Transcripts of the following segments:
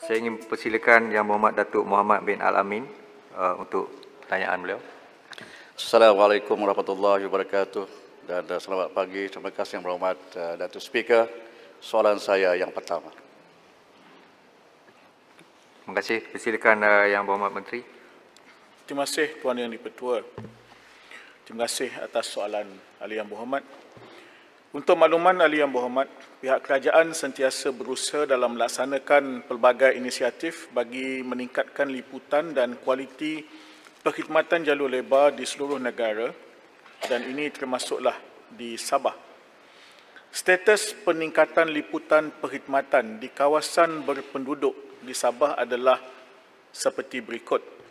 Saya ingin persilakan Yang Berhormat Datuk Muhammad bin Al-Amin uh, untuk pertanyaan beliau. Assalamualaikum warahmatullahi wabarakatuh dan uh, selamat pagi. Terima kasih Yang Berhormat uh, Datuk Speaker. Soalan saya yang pertama. Terima kasih. Persilakan uh, Yang Berhormat Menteri. Terima kasih Tuan Yang di Terima kasih atas soalan Ali Yang Muhammad. Untuk makluman Ali Yang Muhammad, pihak kerajaan sentiasa berusaha dalam melaksanakan pelbagai inisiatif bagi meningkatkan liputan dan kualiti perkhidmatan jalur lebar di seluruh negara dan ini termasuklah di Sabah. Status peningkatan liputan perkhidmatan di kawasan berpenduduk di Sabah adalah seperti berikut.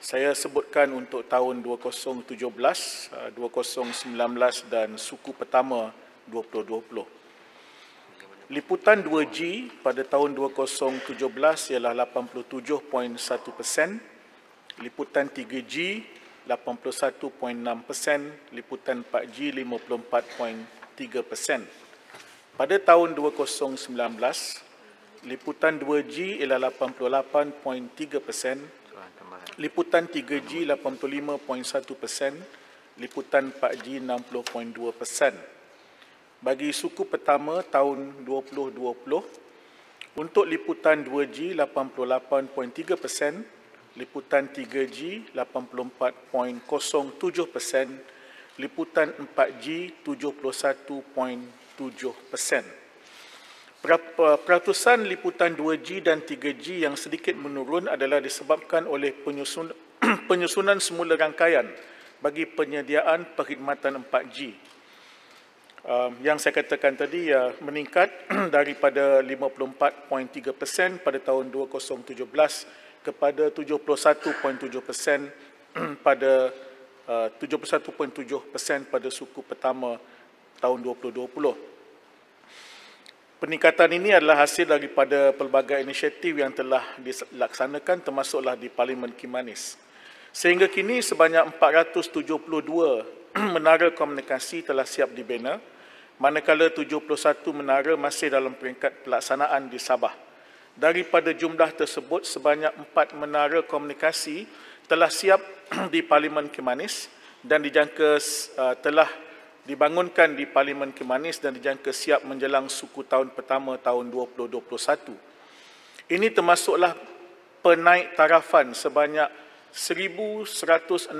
Saya sebutkan untuk tahun 2017, 2019 uh, dan suku pertama 2020. Liputan 2G pada tahun 2017 ialah 87.1%, liputan 3G 81.6%, liputan 4G 54.3%. Pada tahun 2019 Liputan 2G ialah 88.3 Liputan 3G 85.1 persen, liputan 4G 60.2 persen. Bagi suku pertama tahun 2020, untuk liputan 2G 88.3 persen, liputan 3G 84.07 persen, liputan 4G 71.7 persen. Peratusan liputan 2G dan 3G yang sedikit menurun adalah disebabkan oleh penyusun, penyusunan semula rangkaian bagi penyediaan perkhidmatan 4G. Um, yang saya katakan tadi ya meningkat daripada 54.3% pada tahun 2017 kepada 71.7% pada 71.7% uh, pada suku pertama tahun 2020. Peningkatan ini adalah hasil daripada pelbagai inisiatif yang telah dilaksanakan termasuklah di Parlimen Kimanis. Sehingga kini sebanyak 472 menara komunikasi telah siap dibina, manakala 71 menara masih dalam peringkat pelaksanaan di Sabah. Daripada jumlah tersebut, sebanyak 4 menara komunikasi telah siap di Parlimen Kimanis dan dijangka uh, telah dibangunkan di Parlimen Kemanis dan dijangka siap menjelang suku tahun pertama tahun 2021. Ini termasuklah penaik tarafan sebanyak 1,163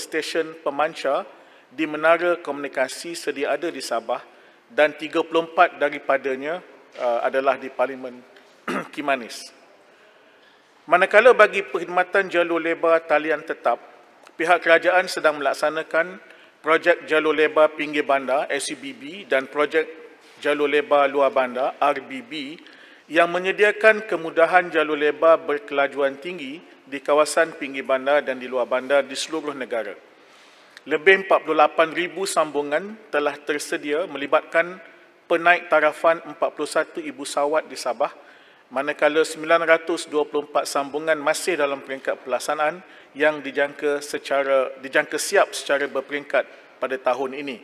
stesen pemancar di menara komunikasi sedia ada di Sabah dan 34 daripadanya uh, adalah di Parlimen Kemanis. Manakala bagi perkhidmatan jalur lebar talian tetap, pihak kerajaan sedang melaksanakan projek jalur lebar pinggir bandar SCBB dan projek jalur lebar luar bandar RBB yang menyediakan kemudahan jalur lebar berkelajuan tinggi di kawasan pinggir bandar dan di luar bandar di seluruh negara. Lebih 48,000 sambungan telah tersedia melibatkan penaik tarafan 41 ibu sawat di Sabah manakala 924 sambungan masih dalam peringkat pelaksanaan yang dijangka secara dijangka siap secara berperingkat pada tahun ini.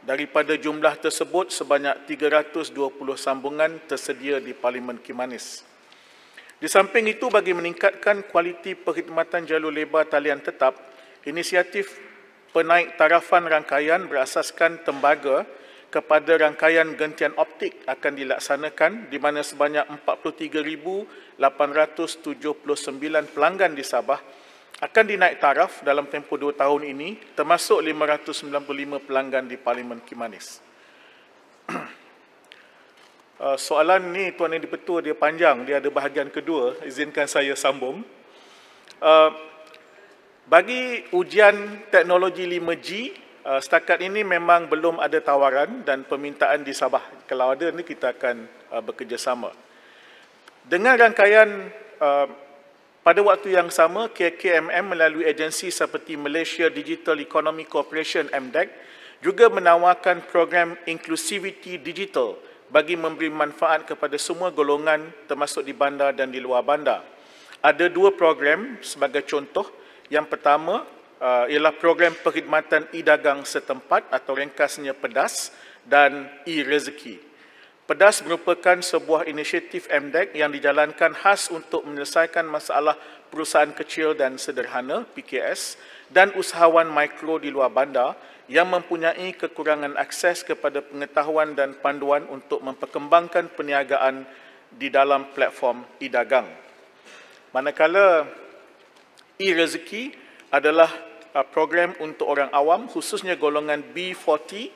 Daripada jumlah tersebut sebanyak 320 sambungan tersedia di Parlimen Kimanis. Di samping itu bagi meningkatkan kualiti perkhidmatan jalur lebar talian tetap, inisiatif penaik tarafan rangkaian berasaskan tembaga kepada rangkaian gentian optik akan dilaksanakan di mana sebanyak 43879 pelanggan di Sabah akan dinaik taraf dalam tempoh dua tahun ini termasuk 595 pelanggan di Parlimen Kimanis. Uh, soalan ini Tuan Yang Dipertua dia panjang, dia ada bahagian kedua, izinkan saya sambung. Uh, bagi ujian teknologi 5G, uh, setakat ini memang belum ada tawaran dan permintaan di Sabah. Kalau ada ini kita akan bekerjasama. Dengan rangkaian pada waktu yang sama, KKMM melalui agensi seperti Malaysia Digital Economy Corporation MDEC juga menawarkan program inklusiviti Digital bagi memberi manfaat kepada semua golongan termasuk di bandar dan di luar bandar. Ada dua program sebagai contoh. Yang pertama uh, ialah program perkhidmatan e-dagang setempat atau ringkasnya PEDAS dan e-rezeki. PEDAS merupakan sebuah inisiatif MDEC yang dijalankan khas untuk menyelesaikan masalah perusahaan kecil dan sederhana, PKS, dan usahawan mikro di luar bandar yang mempunyai kekurangan akses kepada pengetahuan dan panduan untuk memperkembangkan perniagaan di dalam platform e-dagang. Manakala e-rezeki adalah uh, program untuk orang awam khususnya golongan B40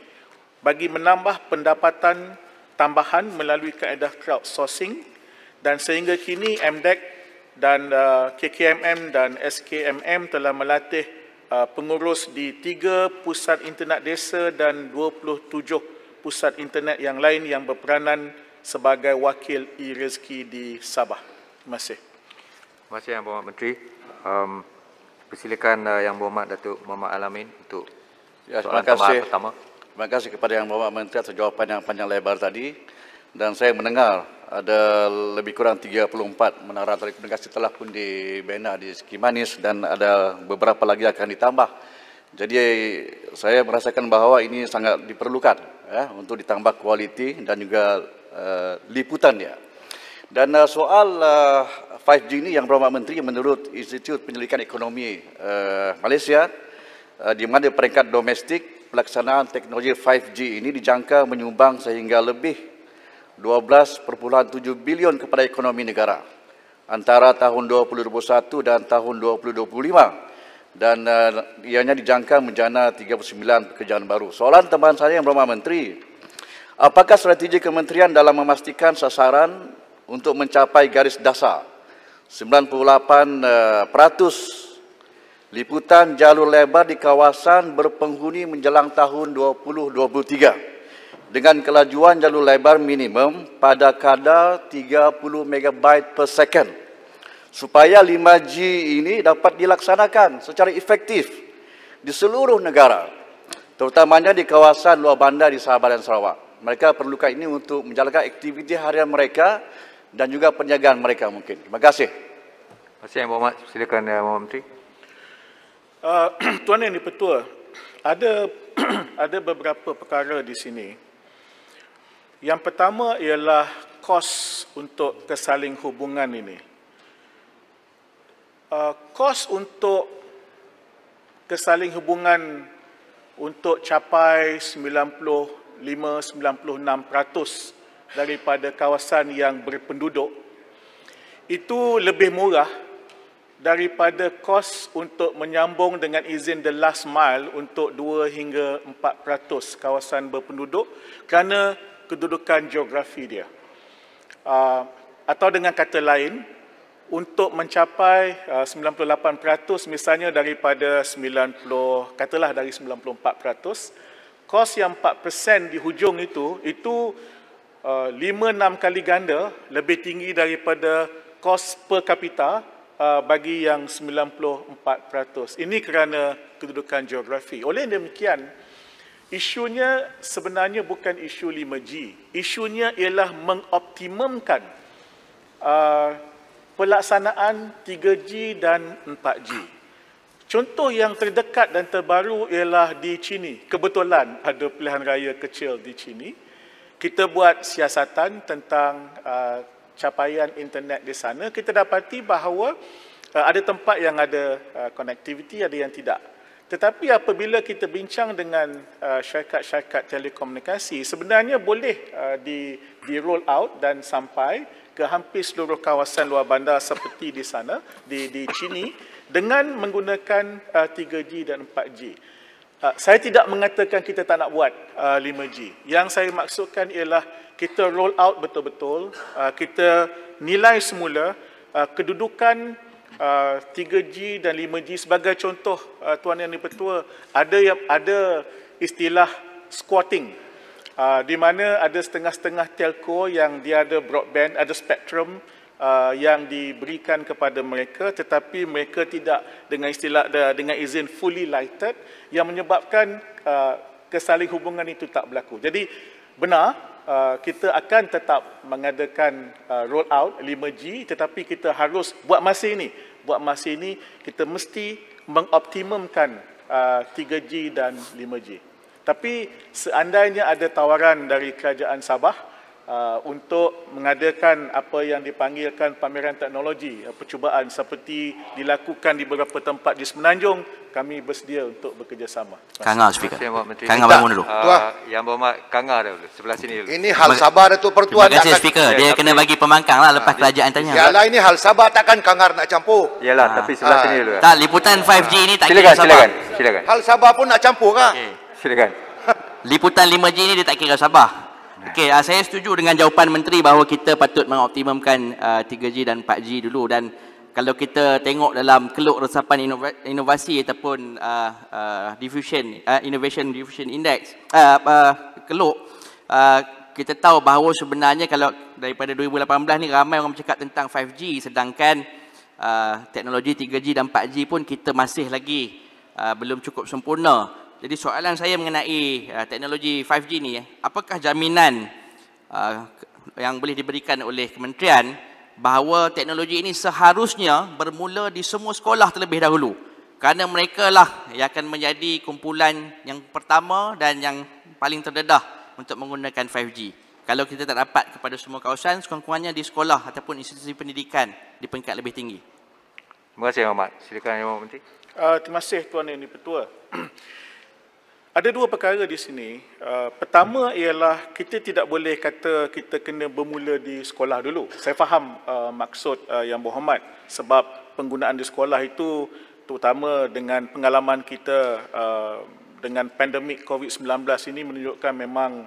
bagi menambah pendapatan tambahan melalui kaedah crowdsourcing dan sehingga kini MDEC dan uh, KKMM dan SKMM telah melatih uh, pengurus di tiga pusat internet desa dan 27 pusat internet yang lain yang berperanan sebagai wakil e-rezeki di Sabah. Terima kasih. Terima kasih Yang Berhormat Menteri. Um, persilakan uh, Yang Berhormat Datuk Muhammad Alamin untuk ya, soalan terima pertama. Terima kasih kepada yang bapak menteri atas jawapan yang panjang lebar tadi. Dan saya mendengar ada lebih kurang 34 menara telekomunikasi telah pun dibina di Sekimanis dan ada beberapa lagi akan ditambah. Jadi saya merasakan bahawa ini sangat diperlukan ya, untuk ditambah kualiti dan juga uh, eh, liputannya. Dan uh, soal uh, eh, 5G ini yang berhormat menteri menurut Institut Penyelidikan Ekonomi uh, Malaysia uh, di mana peringkat domestik pelaksanaan teknologi 5G ini dijangka menyumbang sehingga lebih 12.7 bilion kepada ekonomi negara antara tahun 2021 dan tahun 2025 dan uh, ianya dijangka menjana 39 pekerjaan baru. Soalan teman saya yang berhormat menteri, apakah strategi kementerian dalam memastikan sasaran untuk mencapai garis dasar 98% uh, eh, peratus liputan jalur lebar di kawasan berpenghuni menjelang tahun 2023 dengan kelajuan jalur lebar minimum pada kadar 30 megabyte per second supaya 5G ini dapat dilaksanakan secara efektif di seluruh negara terutamanya di kawasan luar bandar di Sabah dan Sarawak. Mereka perlukan ini untuk menjalankan aktiviti harian mereka dan juga penjagaan mereka mungkin. Terima kasih. Terima kasih Yang Berhormat. Silakan Yang eh, Berhormat Menteri. Uh, Tuan Yang Dipertua, ada ada beberapa perkara di sini. Yang pertama ialah kos untuk kesaling hubungan ini. Uh, kos untuk kesaling hubungan untuk capai 95-96% daripada kawasan yang berpenduduk itu lebih murah daripada kos untuk menyambung dengan izin the last mile untuk 2 hingga 4% kawasan berpenduduk kerana kedudukan geografi dia. Uh, atau dengan kata lain, untuk mencapai ah, uh, 98% misalnya daripada 90 katalah dari 94%, kos yang 4% di hujung itu itu uh, 5 6 kali ganda lebih tinggi daripada kos per kapita Uh, bagi yang 94%. Ini kerana kedudukan geografi. Oleh demikian, isunya sebenarnya bukan isu 5G. Isunya ialah mengoptimumkan uh, pelaksanaan 3G dan 4G. Contoh yang terdekat dan terbaru ialah di Cini. Kebetulan ada pilihan raya kecil di Cini. Kita buat siasatan tentang uh, capaian internet di sana, kita dapati bahawa uh, ada tempat yang ada konektiviti, uh, ada yang tidak. Tetapi apabila kita bincang dengan uh, syarikat-syarikat telekomunikasi, sebenarnya boleh di, di roll out dan sampai ke hampir seluruh kawasan luar bandar seperti di sana, di, di Chini, dengan menggunakan 3G dan 4G. Ah, saya tidak mengatakan kita tak nak buat uh, 5G. Yang saya maksudkan ialah kita roll out betul-betul, uh, kita nilai semula uh, kedudukan uh, 3G dan 5G sebagai contoh uh, tuan yang dipertua ada yang ada istilah squatting uh, di mana ada setengah-setengah telco yang dia ada broadband ada spectrum uh, Uh, yang diberikan kepada mereka tetapi mereka tidak dengan istilah dengan izin fully lighted yang menyebabkan uh, kesaling hubungan itu tak berlaku. Jadi benar Uh, kita akan tetap mengadakan uh, roll out 5G tetapi kita harus buat masa ini buat masa ini kita mesti mengoptimumkan uh, 3G dan 5G tapi seandainya ada tawaran dari kerajaan Sabah uh, Uh, untuk mengadakan apa yang dipanggilkan pameran teknologi uh, percubaan seperti dilakukan di beberapa tempat di Semenanjung kami bersedia untuk bekerjasama. Kangar speaker. Kangar bangun dulu. Uh, Yang berhormat Kangar dulu sebelah sini dulu. Ini hal sabar Datuk Pertuan. Terima kasih speaker. Dia ya, kena bagi pemangkang lah lepas kerajaan ah, tanya. Yalah ini hal sabar takkan Kangar nak campur. Yalah tapi sebelah ah. sini dulu. Tak liputan 5G ah. ini tak kira sabar. Silakan, silakan. Hal sabar pun nak campur kah? Silakan. liputan 5G ini dia tak kira sabar. Okey, uh, saya setuju dengan jawapan menteri bahawa kita patut mengoptimumkan uh, ah, 3G dan 4G dulu dan kalau kita tengok dalam keluk resapan inova- inovasi ataupun uh, uh, diffusion uh, innovation diffusion index uh, uh, keluk uh, kita tahu bahawa sebenarnya kalau daripada 2018 ni ramai orang bercakap tentang 5G sedangkan uh, teknologi 3G dan 4G pun kita masih lagi uh, belum cukup sempurna jadi soalan saya mengenai uh, teknologi 5G ni, eh, apakah jaminan uh, yang boleh diberikan oleh kementerian bahawa teknologi ini seharusnya bermula di semua sekolah terlebih dahulu? Kerana mereka lah yang akan menjadi kumpulan yang pertama dan yang paling terdedah untuk menggunakan 5G. Kalau kita tak dapat kepada semua kawasan, sekurang-kurangnya di sekolah ataupun institusi pendidikan di peringkat lebih tinggi. Terima kasih, Muhammad. Silakan, Yang Menteri. Uh, terima kasih, Tuan Yang Dipertua. Ada dua perkara di sini. Uh, pertama ialah kita tidak boleh kata kita kena bermula di sekolah dulu. Saya faham uh, maksud uh, yang berhormat sebab penggunaan di sekolah itu terutama dengan pengalaman kita dengan pandemik COVID-19 ini menunjukkan memang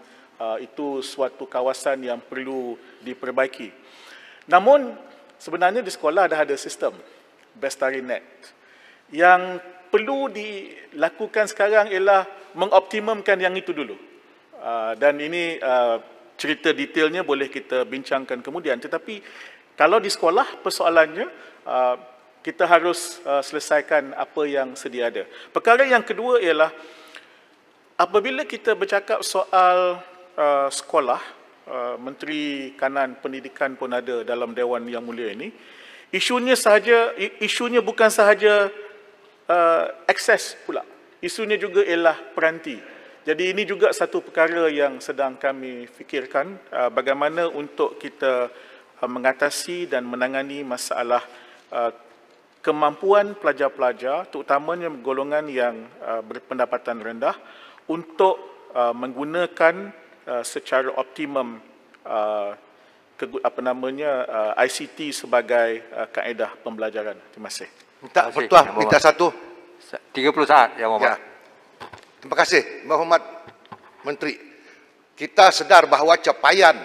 itu suatu kawasan yang perlu diperbaiki. Namun sebenarnya di sekolah dah ada sistem Bestari Net yang perlu dilakukan sekarang ialah mengoptimumkan yang itu dulu. Ah, dan ini ah, cerita detailnya boleh kita bincangkan kemudian. Tetapi kalau di sekolah persoalannya ah, kita harus selesaikan apa yang sedia ada. Perkara yang kedua ialah apabila kita bercakap soal sekolah, Menteri Kanan Pendidikan pun ada dalam Dewan Yang Mulia ini, isunya sahaja isunya bukan sahaja akses pula isunya juga ialah peranti. Jadi ini juga satu perkara yang sedang kami fikirkan uh, bagaimana untuk kita uh, mengatasi dan menangani masalah uh, kemampuan pelajar-pelajar terutamanya golongan yang berpendapatan rendah untuk menggunakan secara optimum apa namanya ICT sebagai kaedah pembelajaran. Terima kasih. Minta pertuah minta satu 30 saat ya Muhammad. Ya. Terima kasih Muhammad Menteri. Kita sedar bahawa capaian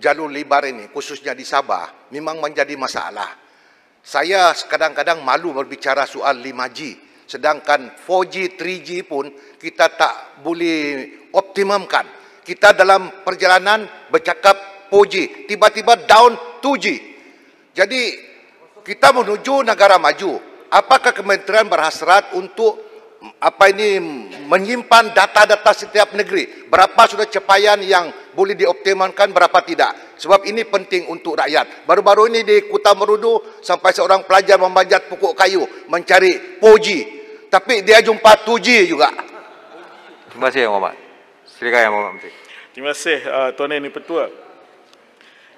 jalur lebar ini khususnya di Sabah memang menjadi masalah. Saya kadang-kadang malu berbicara soal 5G sedangkan 4G 3G pun kita tak boleh optimumkan. Kita dalam perjalanan bercakap 4G tiba-tiba down 2G. Jadi kita menuju negara maju apakah kementerian berhasrat untuk apa ini menyimpan data-data setiap negeri berapa sudah capaian yang boleh dioptimalkan berapa tidak sebab ini penting untuk rakyat baru-baru ini di Kuta Merudu sampai seorang pelajar memanjat pokok kayu mencari poji tapi dia jumpa tuji juga terima kasih yang Muhammad silakan yang Muhammad terima kasih uh, Tuan Yang Petua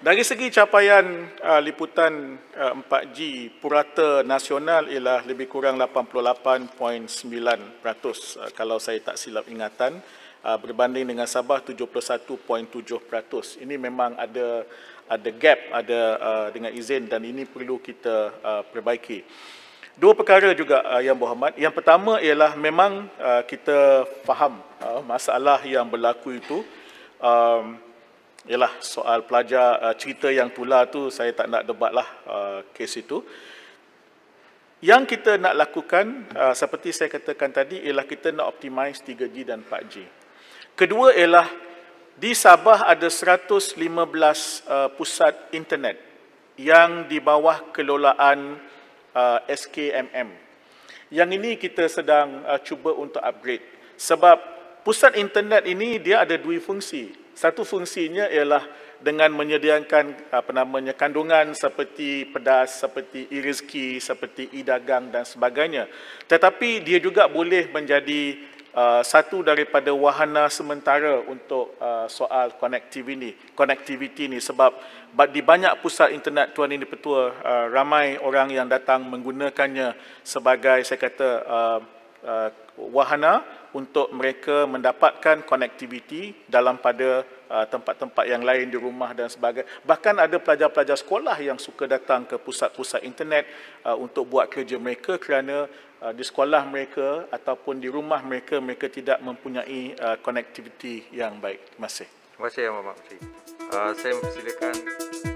dari segi capaian uh, liputan uh, 4G purata nasional ialah lebih kurang 88.9% uh, kalau saya tak silap ingatan uh, berbanding dengan Sabah 71.7%. Ini memang ada ada gap ada uh, dengan izin dan ini perlu kita uh, perbaiki. Dua perkara juga uh, yang Muhammad. Yang pertama ialah memang uh, kita faham uh, masalah yang berlaku itu um, ialah soal pelajar uh, cerita yang pula tu saya tak nak debat lah uh, kes itu. Yang kita nak lakukan uh, seperti saya katakan tadi ialah kita nak optimize 3G dan 4G. Kedua ialah di Sabah ada 115 uh, pusat internet yang di bawah kelolaan uh, SKMM. Yang ini kita sedang uh, cuba untuk upgrade sebab pusat internet ini dia ada dua fungsi satu fungsinya ialah dengan menyediakan apa namanya kandungan seperti pedas seperti irizki seperti idagang dan sebagainya tetapi dia juga boleh menjadi uh, satu daripada wahana sementara untuk uh, soal konektiviti ini connectivity ni sebab di banyak pusat internet tuan ini petua uh, ramai orang yang datang menggunakannya sebagai saya kata uh, uh, wahana untuk mereka mendapatkan konektiviti dalam pada uh, tempat-tempat yang lain di rumah dan sebagainya. Bahkan ada pelajar-pelajar sekolah yang suka datang ke pusat-pusat internet uh, untuk buat kerja mereka kerana uh, di sekolah mereka ataupun di rumah mereka mereka tidak mempunyai konektiviti yang baik. Terima kasih. Terima kasih, Mama. Uh, saya mempersilakan